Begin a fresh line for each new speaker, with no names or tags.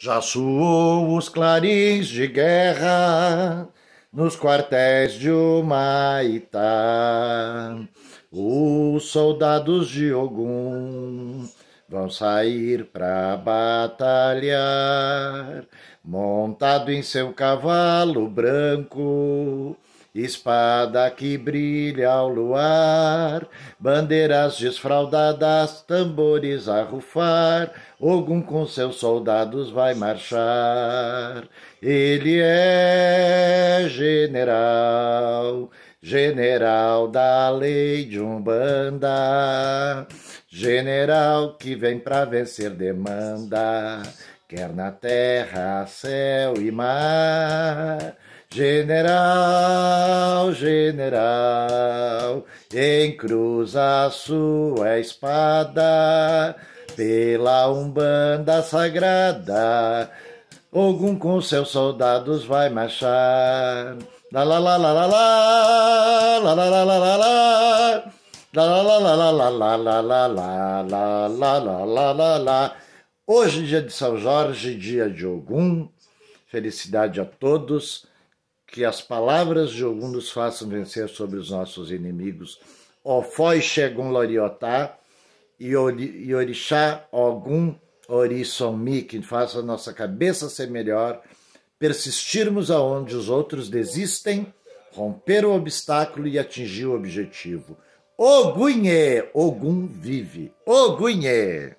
Já soou os clarins de guerra nos quartéis de Humaitá. Os soldados de Ogum vão sair para batalhar, montado em seu cavalo branco espada que brilha ao luar, bandeiras desfraldadas, tambores a rufar, algum com seus soldados vai marchar. Ele é general, general da lei de Umbanda, general que vem para vencer demanda, quer na terra, céu e mar. General, general, encruza a sua espada pela Umbanda sagrada. Ogum com seus soldados vai marchar. La la la la la la, la la la la la la, la la la la la la la la la la la la la la. Hoje, dia de São Jorge, dia de Ogum. Felicidade a todos que as palavras de algum nos façam vencer sobre os nossos inimigos. Ó Foi chegum Loriotá e Orixá Ogum Orissomi, que faça a nossa cabeça ser melhor, persistirmos aonde os outros desistem, romper o obstáculo e atingir o objetivo. Ogunhê, Ogum vive. Ogunhê!